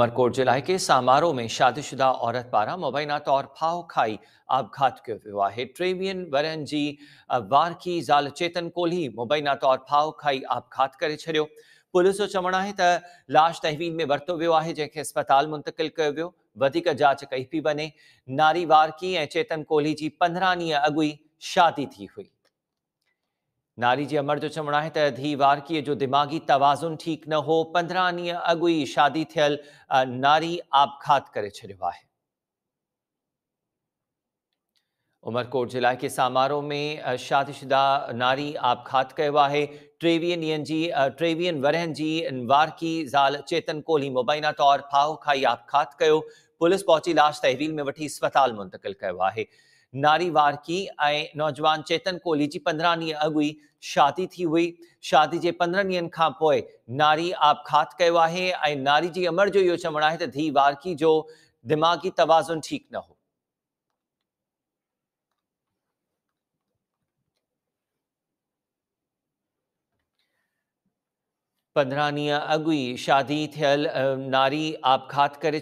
मरकोट जिला के सामारोह में शादीशुदा औरत पारा मुबैना तौर फाव खाई आबघात किया हुआ है ट्रेवियन वरंजी वार की ज़ाल चेतन कोल्ही मुबैना तौर फाव खाई आबघात कर छो पुलिस चवण है त लाश तहवील में वरतो वो है जैसे अस्पताल मुंतकिल कयो जांच कई पी बने नारी वारकी चेतन कोहली की पंद्रह ओह अॻु शादी थी हुई नारी जी अमर जो चवण है धी वार जो दिमागी तवाज़ुन ठीक न हो पंद्रह ढी अगु शादी थियल नारी आपघात कर उमरकोट जिला के समारोह में शादीशुदा नारी आपघात किया है टेवी ढीन की टेवी वरहनि की वारकी ज़ाल चेतन कोहली मुबैना तौर फाहु खाई आपघात कर पुलिस पहुंची लाश तहवील में वही अस्पताल मुंतकिल है नारीवार की नौजवान चेतन कोहली की पंद्रह ॾींहं अग हुई शादी थी हुई शादी के पंद्रह ॾींहंनि का नारी आपघात कयो आहे नारी की अमर जो यो चवण है धी धीउ वारकी जो दिमाग़ी तवाज़ुन ठीक न हो पंद्रह ॾींहं अॻु शादी थियल नारी आपघात करे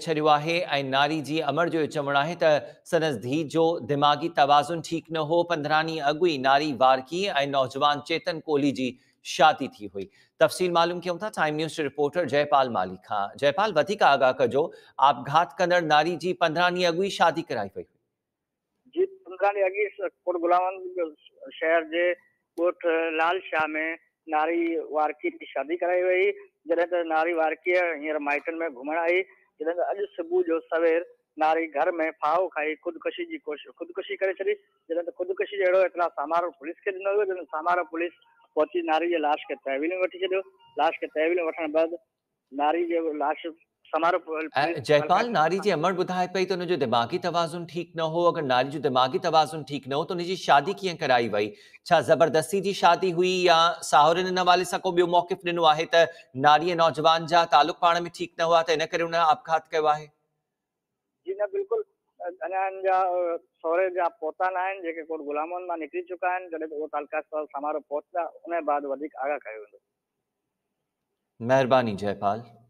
नारी जी अमर जो चवण है त धी जो दिमाग़ी तवाज़ुन ठीक न हो पंद्रह ॾींहं ई नारी वारकी नौजवान चेतन कोहली जी शादी थी हुई तफ़सील मालूम क्यों था टाइम न्यूज़ रिपोर्टर जयपाल मालिक हाँ जयपाल आगाह कजो आपघात कदड़ नारी जी पंद्रह अगु शादी कराई हुई जी पंद्रह ॾींहं गुलाम शहर के लाल शाह में নারী ওয়ারকির شادی করা হই গেল যে নারী ওয়ারকি হিয়ার মাইটল মে ঘুমান আই জেন আজ সুবু জো সوير নারী ঘর মে ফাও খাই খুদকশি জি কোশ খুদকশি করে চডি জেন খুদকশি যেহড় এতনা সামার পুলিশ কে দندو যে সামার পুলিশ পচি নারী এ লাশ কে তায় বিলি ওটি চডিও লাশ কে তাহবিল ওঠন বাদ নারী বে লাশ जयपाल नारी जी अमर बुधाए पई तो जो दिमाग़ी तवाज़ुन ठीक न हो अगर नारी जो दिमाग़ी तवाज़ुन ठीक न हो तो हुनजी शादी क्या कराई वही अच्छा, ज़बरदस्ती जी शादी हुई या साहुरनि इन हवाले से कोई मौकफ मौक़िफ़ है नारी नौजवान जहाँ तालुक़ पा में ठीक न हुआ तो इन आपघात किया है जी समारोह बाद जयपाल